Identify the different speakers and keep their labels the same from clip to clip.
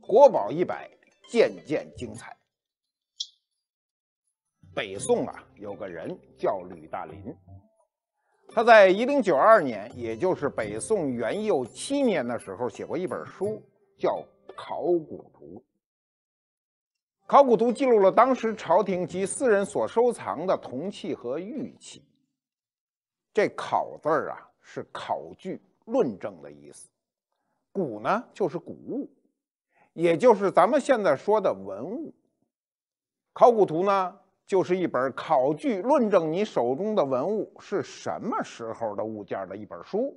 Speaker 1: 国宝一百，件件精彩。北宋啊，有个人叫吕大林，他在一零九二年，也就是北宋元佑七年的时候，写过一本书，叫《考古图》。《考古图》记录了当时朝廷及私人所收藏的铜器和玉器。这“考”字儿啊，是考据、论证的意思；“古”呢，就是古物。也就是咱们现在说的文物，考古图呢，就是一本考据论证你手中的文物是什么时候的物件的一本书。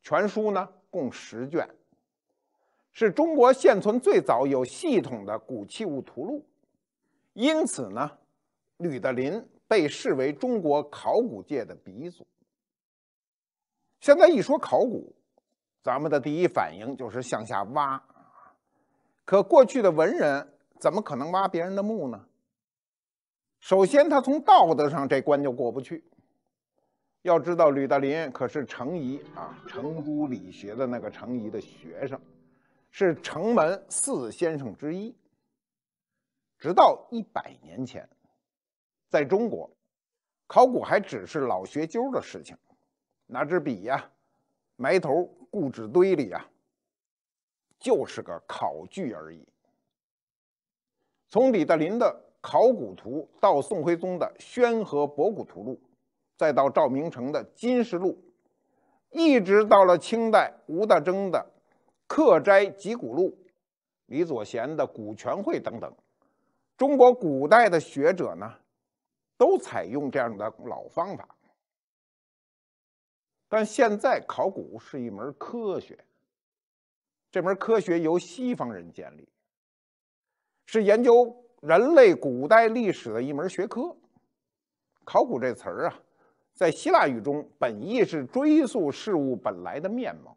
Speaker 1: 全书呢共十卷，是中国现存最早有系统的古器物图录，因此呢，吕德林被视为中国考古界的鼻祖。现在一说考古，咱们的第一反应就是向下挖。可过去的文人怎么可能挖别人的墓呢？首先，他从道德上这关就过不去。要知道，吕大林可是程颐啊，成都理学的那个程颐的学生，是程门四先生之一。直到一百年前，在中国，考古还只是老学究的事情，拿支笔呀，埋头故纸堆里呀。就是个考据而已。从李德林的《考古图》到宋徽宗的《宣和博古图录》，再到赵明诚的《金石录》，一直到了清代吴大征的《客斋集古录》，李左贤的《古全会》等等，中国古代的学者呢，都采用这样的老方法。但现在考古是一门科学。这门科学由西方人建立，是研究人类古代历史的一门学科。考古这词儿啊，在希腊语中本意是追溯事物本来的面貌，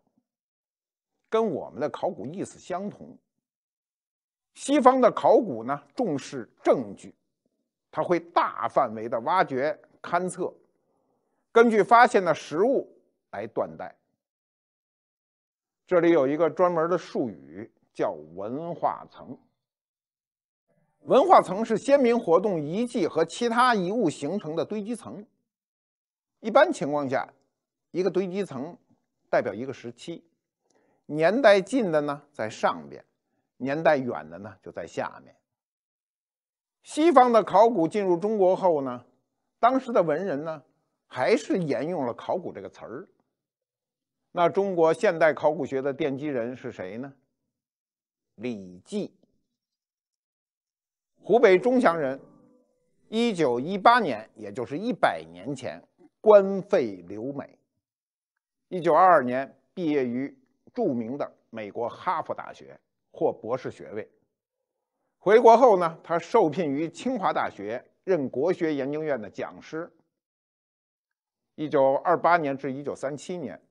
Speaker 1: 跟我们的考古意思相同。西方的考古呢，重视证据，它会大范围的挖掘勘测，根据发现的实物来断代。这里有一个专门的术语，叫文化层。文化层是先民活动遗迹和其他遗物形成的堆积层。一般情况下，一个堆积层代表一个时期，年代近的呢在上边，年代远的呢就在下面。西方的考古进入中国后呢，当时的文人呢还是沿用了“考古”这个词儿。那中国现代考古学的奠基人是谁呢？李济，湖北钟祥人，一九一八年，也就是一百年前，官废留美，一九二二年毕业于著名的美国哈佛大学，获博士学位。回国后呢，他受聘于清华大学，任国学研究院的讲师。一九二八年至一九三七年。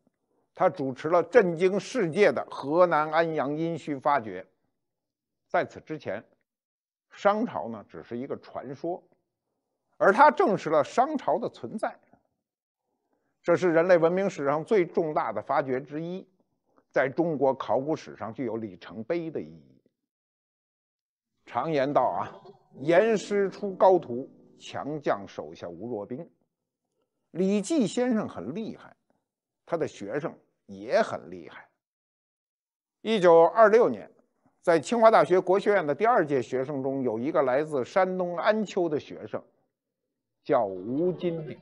Speaker 1: 他主持了震惊世界的河南安阳殷墟发掘，在此之前，商朝呢只是一个传说，而他证实了商朝的存在。这是人类文明史上最重大的发掘之一，在中国考古史上具有里程碑的意义。常言道啊，“严师出高徒，强将手下无弱兵。”李济先生很厉害。他的学生也很厉害。一九二六年，在清华大学国学院的第二届学生中，有一个来自山东安丘的学生，叫吴金鼎。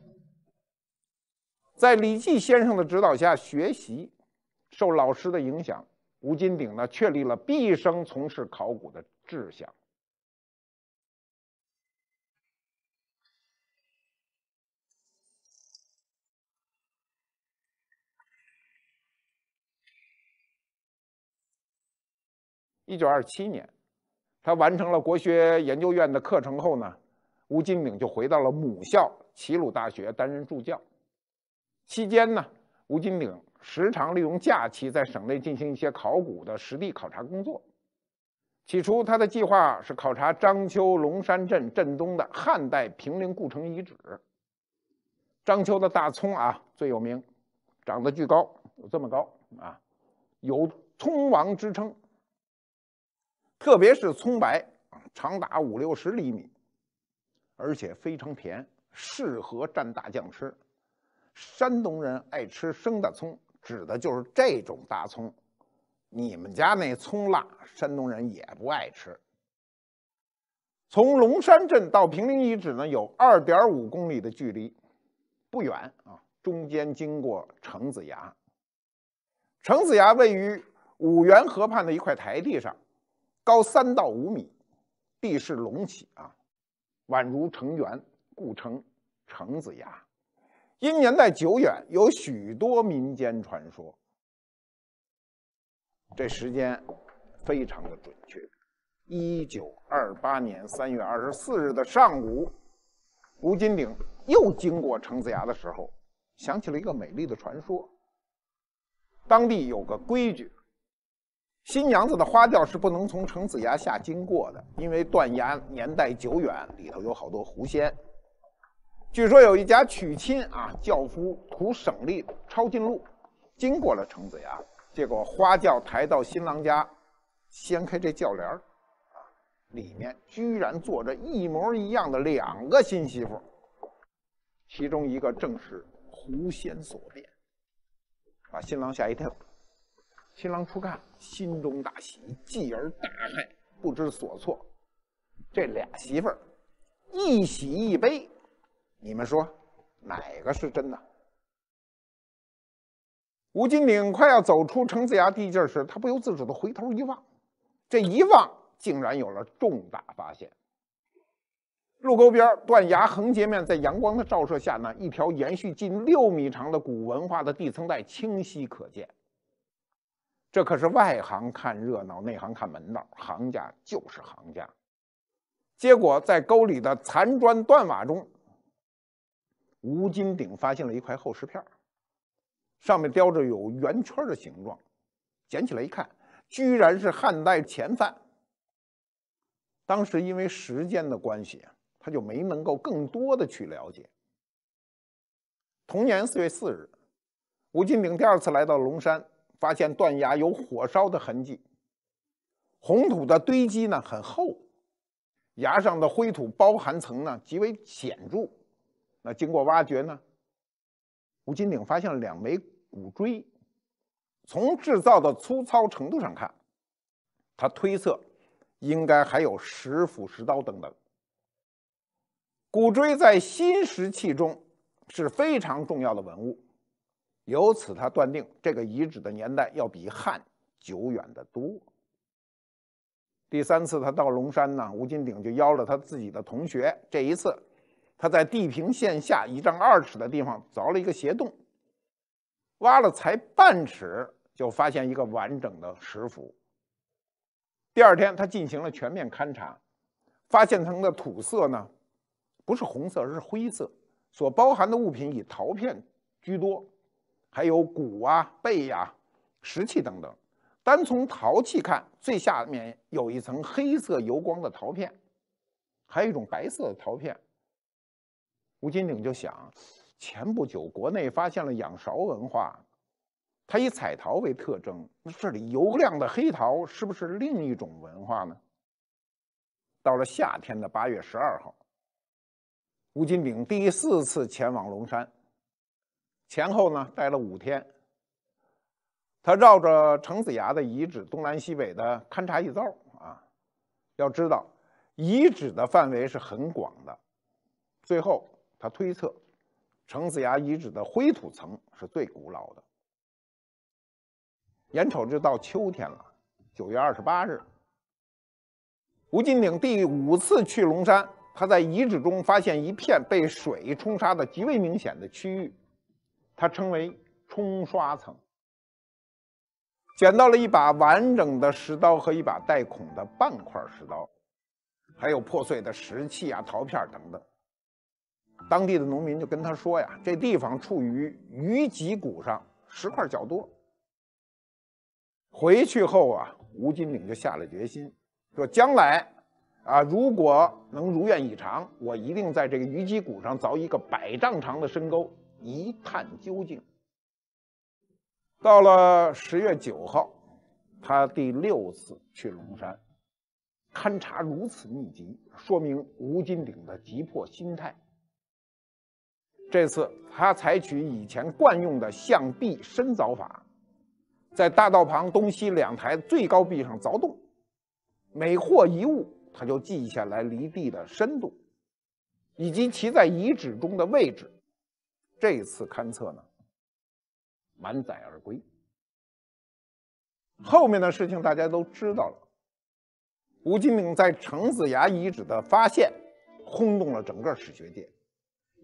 Speaker 1: 在李济先生的指导下学习，受老师的影响，吴金鼎呢确立了毕生从事考古的志向。一九二七年，他完成了国学研究院的课程后呢，吴金鼎就回到了母校齐鲁大学担任助教。期间呢，吴金鼎时常利用假期在省内进行一些考古的实地考察工作。起初，他的计划是考察章丘龙山镇镇东的汉代平陵故城遗址。章丘的大葱啊最有名，长得巨高，有这么高啊，有“葱王”之称。特别是葱白啊，长达五六十厘米，而且非常甜，适合蘸大酱吃。山东人爱吃生的大葱，指的就是这种大葱。你们家那葱辣，山东人也不爱吃。从龙山镇到平陵遗址呢，有二点五公里的距离，不远啊。中间经过程子崖，程子崖位于五源河畔的一块台地上。高三到五米，地势隆起啊，宛如城垣，故称城子崖。因年代久远，有许多民间传说。这时间非常的准确，一九二八年三月二十四日的上午，吴金鼎又经过城子崖的时候，想起了一个美丽的传说。当地有个规矩。新娘子的花轿是不能从程子崖下经过的，因为断崖年代久远，里头有好多狐仙。据说有一家娶亲啊，轿夫图省力抄近路，经过了程子崖，结果花轿抬到新郎家，掀开这轿帘儿，啊，里面居然坐着一模一样的两个新媳妇，其中一个正是狐仙所变，把新郎吓一跳。新郎初看，心中大喜，继而大骇，不知所措。这俩媳妇儿，一喜一悲，你们说哪个是真的？吴金鼎快要走出程子崖地界时，他不由自主的回头一望，这一望竟然有了重大发现。路沟边断崖横截面，在阳光的照射下呢，一条延续近六米长的古文化的地层带清晰可见。这可是外行看热闹，内行看门道，行家就是行家。结果在沟里的残砖断瓦中，吴金鼎发现了一块厚石片，上面雕着有圆圈的形状，捡起来一看，居然是汉代钱范。当时因为时间的关系，他就没能够更多的去了解。同年四月四日，吴金鼎第二次来到龙山。发现断崖有火烧的痕迹，红土的堆积呢很厚，崖上的灰土包含层呢极为显著。那经过挖掘呢，吴金鼎发现了两枚骨锥，从制造的粗糙程度上看，他推测应该还有石斧、石刀等等。骨锥在新石器中是非常重要的文物。由此，他断定这个遗址的年代要比汉久远的多。第三次，他到龙山呢，吴金鼎就邀了他自己的同学。这一次，他在地平线下一丈二尺的地方凿了一个斜洞，挖了才半尺，就发现一个完整的石斧。第二天，他进行了全面勘察，发现层的土色呢，不是红色，而是灰色，所包含的物品以陶片居多。还有骨啊、贝呀、石器等等。单从陶器看，最下面有一层黑色油光的陶片，还有一种白色的陶片。吴金鼎就想，前不久国内发现了仰韶文化，它以彩陶为特征，那这里油亮的黑陶是不是另一种文化呢？到了夏天的八月十二号，吴金鼎第四次前往龙山。前后呢，待了五天。他绕着程子牙的遗址东南西北的勘察一遭啊，要知道遗址的范围是很广的。最后他推测，程子牙遗址的灰土层是最古老的。眼瞅着到秋天了，九月二十八日，吴金鼎第五次去龙山，他在遗址中发现一片被水冲刷的极为明显的区域。他称为冲刷层，捡到了一把完整的石刀和一把带孔的半块石刀，还有破碎的石器啊、陶片等等。当地的农民就跟他说呀：“这地方处于鱼脊骨上，石块较多。”回去后啊，吴金岭就下了决心，说：“将来啊，如果能如愿以偿，我一定在这个鱼脊骨上凿一个百丈长的深沟。”一探究竟。到了十月九号，他第六次去龙山勘察，如此密集，说明吴金鼎的急迫心态。这次他采取以前惯用的向壁深凿法，在大道旁东西两台最高壁上凿洞，每获一物，他就记下来离地的深度，以及其在遗址中的位置。这次勘测呢，满载而归。后面的事情大家都知道了。吴金岭在程子崖遗址的发现，轰动了整个史学界，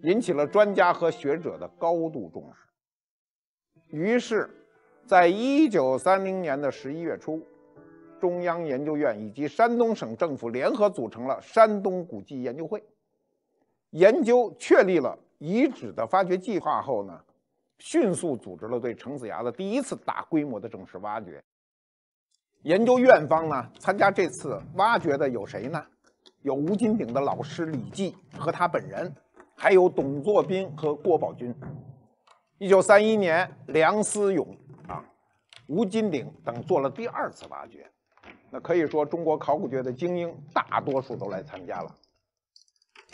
Speaker 1: 引起了专家和学者的高度重视。于是，在一九三零年的十一月初，中央研究院以及山东省政府联合组成了山东古迹研究会，研究确立了。遗址的发掘计划后呢，迅速组织了对成子崖的第一次大规模的正式挖掘。研究院方呢，参加这次挖掘的有谁呢？有吴金鼎的老师李济和他本人，还有董作宾和郭宝军。一九三一年，梁思永啊、吴金鼎等做了第二次挖掘。那可以说，中国考古学的精英大多数都来参加了。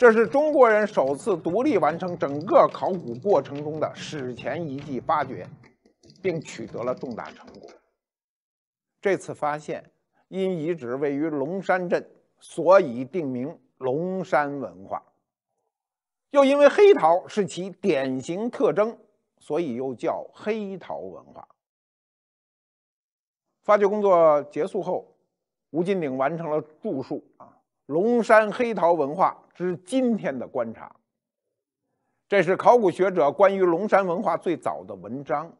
Speaker 1: 这是中国人首次独立完成整个考古过程中的史前遗迹发掘，并取得了重大成果。这次发现因遗址位于龙山镇，所以定名龙山文化；又因为黑陶是其典型特征，所以又叫黑陶文化。发掘工作结束后，吴金鼎完成了著述啊。龙山黑陶文化之今天的观察，这是考古学者关于龙山文化最早的文章。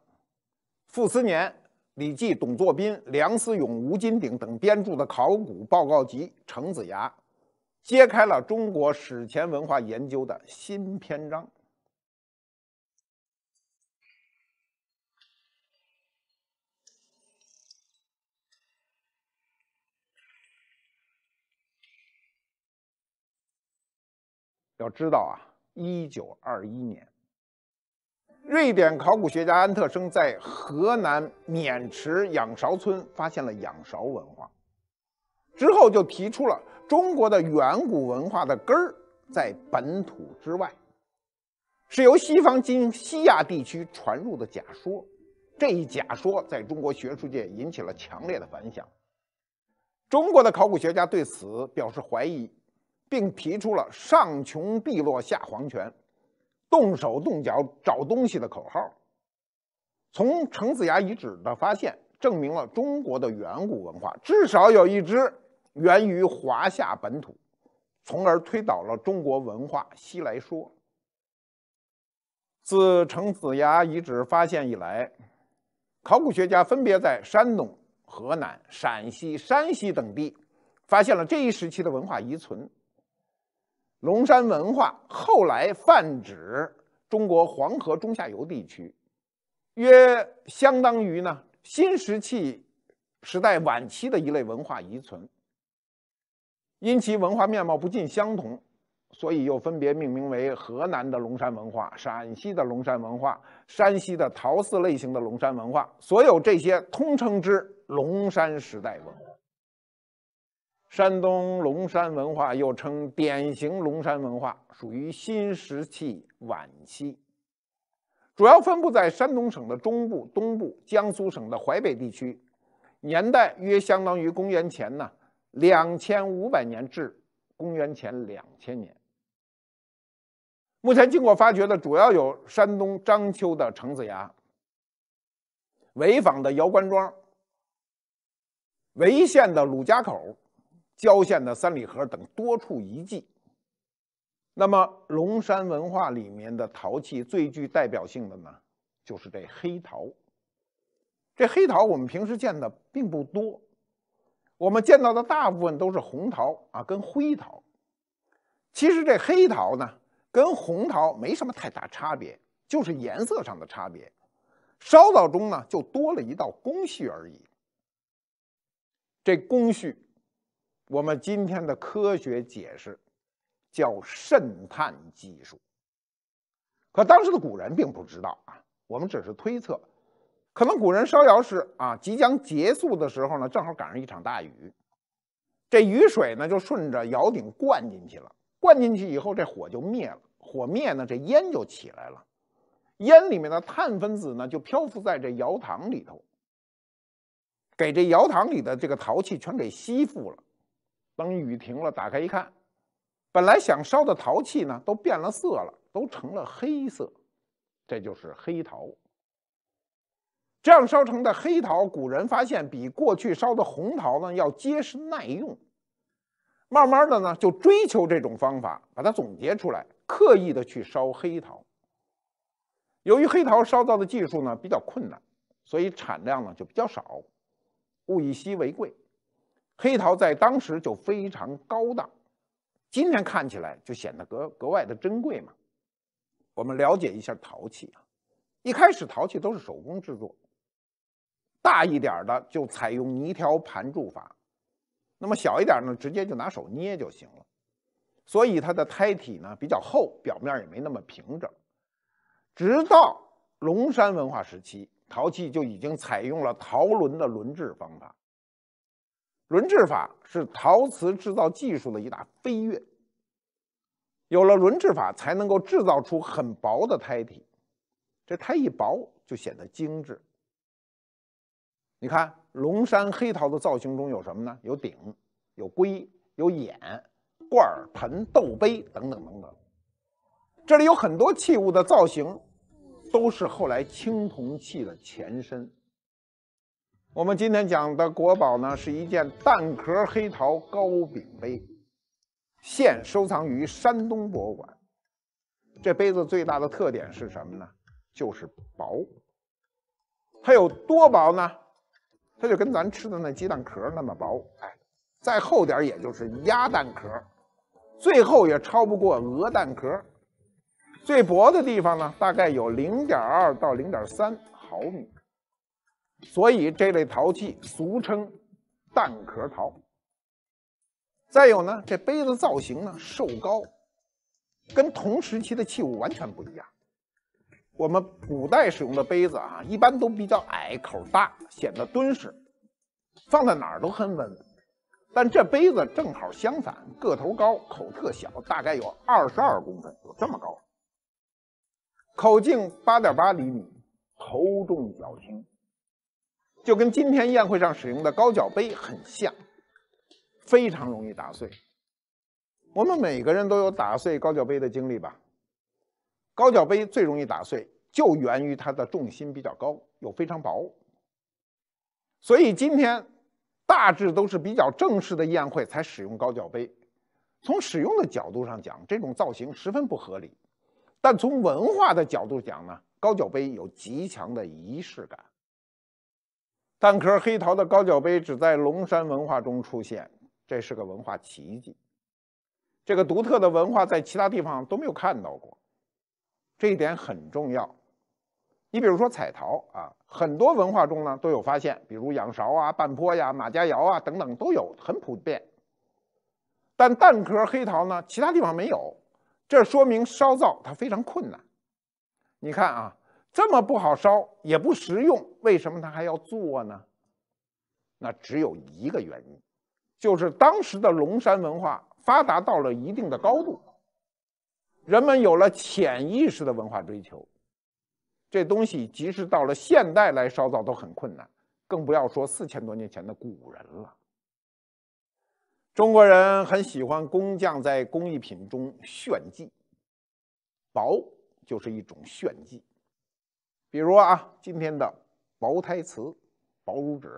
Speaker 1: 傅斯年、李济、董作宾、梁思永、吴金鼎等编著的考古报告集《程子牙》，揭开了中国史前文化研究的新篇章。要知道啊，一九二一年，瑞典考古学家安特生在河南渑池仰韶村发现了仰韶文化，之后就提出了中国的远古文化的根儿在本土之外，是由西方经西亚地区传入的假说。这一假说在中国学术界引起了强烈的反响，中国的考古学家对此表示怀疑。并提出了“上穷碧落下黄泉，动手动脚找东西”的口号。从程子牙遗址的发现，证明了中国的远古文化至少有一支源于华夏本土，从而推导了中国文化西来说。自程子牙遗址发现以来，考古学家分别在山东、河南、陕西、山西等地发现了这一时期的文化遗存。龙山文化后来泛指中国黄河中下游地区，约相当于呢新石器时代晚期的一类文化遗存。因其文化面貌不尽相同，所以又分别命名为河南的龙山文化、陕西的龙山文化、山西的陶寺类型的龙山文化。所有这些通称之龙山时代文化。山东龙山文化又称典型龙山文化，属于新石器晚期，主要分布在山东省的中部、东部，江苏省的淮北地区，年代约相当于公元前呢两千五百年至公元前两千年。目前经过发掘的主要有山东章丘的城子崖、潍坊的姚官庄、潍县的鲁家口。交县的三里河等多处遗迹。那么龙山文化里面的陶器最具代表性的呢，就是这黑陶。这黑陶我们平时见的并不多，我们见到的大部分都是红陶啊跟灰陶。其实这黑陶呢跟红陶没什么太大差别，就是颜色上的差别，烧造中呢就多了一道工序而已。这工序。我们今天的科学解释叫渗碳技术，可当时的古人并不知道啊。我们只是推测，可能古人烧窑时啊，即将结束的时候呢，正好赶上一场大雨，这雨水呢就顺着窑顶灌进去了。灌进去以后，这火就灭了。火灭呢，这烟就起来了，烟里面的碳分子呢就漂浮在这窑膛里头，给这窑膛里的这个陶器全给吸附了。等雨停了，打开一看，本来想烧的陶器呢，都变了色了，都成了黑色，这就是黑陶。这样烧成的黑陶，古人发现比过去烧的红陶呢要结实耐用。慢慢的呢，就追求这种方法，把它总结出来，刻意的去烧黑陶。由于黑陶烧造的技术呢比较困难，所以产量呢就比较少，物以稀为贵。黑陶在当时就非常高档，今天看起来就显得格格外的珍贵嘛。我们了解一下陶器啊，一开始陶器都是手工制作，大一点的就采用泥条盘筑法，那么小一点呢，直接就拿手捏就行了。所以它的胎体呢比较厚，表面也没那么平整。直到龙山文化时期，陶器就已经采用了陶轮的轮制方法。轮制法是陶瓷制造技术的一大飞跃。有了轮制法，才能够制造出很薄的胎体。这胎一薄，就显得精致。你看，龙山黑陶的造型中有什么呢？有鼎，有龟，有眼罐、盆、豆、杯等等等等。这里有很多器物的造型，都是后来青铜器的前身。我们今天讲的国宝呢，是一件蛋壳黑陶高柄杯，现收藏于山东博物馆。这杯子最大的特点是什么呢？就是薄。它有多薄呢？它就跟咱吃的那鸡蛋壳那么薄，哎，再厚点也就是鸭蛋壳，最厚也超不过鹅蛋壳。最薄的地方呢，大概有零点二到零点三毫米。所以这类陶器俗称蛋壳陶。再有呢，这杯子造型呢瘦高，跟同时期的器物完全不一样。我们古代使用的杯子啊，一般都比较矮，口大，显得敦实，放在哪儿都很稳。但这杯子正好相反，个头高，口特小，大概有二十二公分，有这么高，口径八点八厘米，头重脚轻。就跟今天宴会上使用的高脚杯很像，非常容易打碎。我们每个人都有打碎高脚杯的经历吧？高脚杯最容易打碎，就源于它的重心比较高，又非常薄。所以今天大致都是比较正式的宴会才使用高脚杯。从使用的角度上讲，这种造型十分不合理；但从文化的角度讲呢，高脚杯有极强的仪式感。蛋壳黑陶的高脚杯只在龙山文化中出现，这是个文化奇迹。这个独特的文化在其他地方都没有看到过，这一点很重要。你比如说彩陶啊，很多文化中呢都有发现，比如仰韶啊、半坡呀、马家窑啊等等都有，很普遍。但蛋壳黑陶呢，其他地方没有，这说明烧造它非常困难。你看啊。这么不好烧，也不实用，为什么他还要做呢？那只有一个原因，就是当时的龙山文化发达到了一定的高度，人们有了潜意识的文化追求。这东西即使到了现代来烧造都很困难，更不要说四千多年前的古人了。中国人很喜欢工匠在工艺品中炫技，薄就是一种炫技。比如啊，今天的薄胎瓷，薄如纸；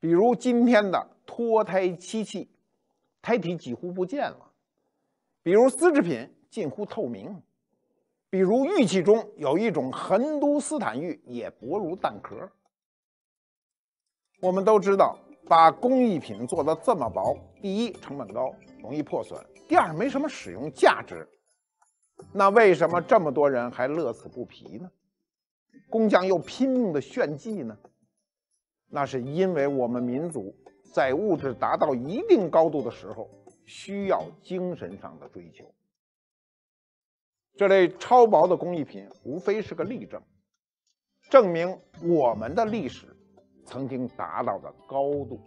Speaker 1: 比如今天的脱胎漆器，胎体几乎不见了；比如丝织品近乎透明；比如玉器中有一种痕都斯坦玉，也薄如蛋壳。我们都知道，把工艺品做得这么薄，第一成本高，容易破损；第二没什么使用价值。那为什么这么多人还乐此不疲呢？工匠又拼命的炫技呢，那是因为我们民族在物质达到一定高度的时候，需要精神上的追求。这类超薄的工艺品无非是个例证，证明我们的历史曾经达到的高度。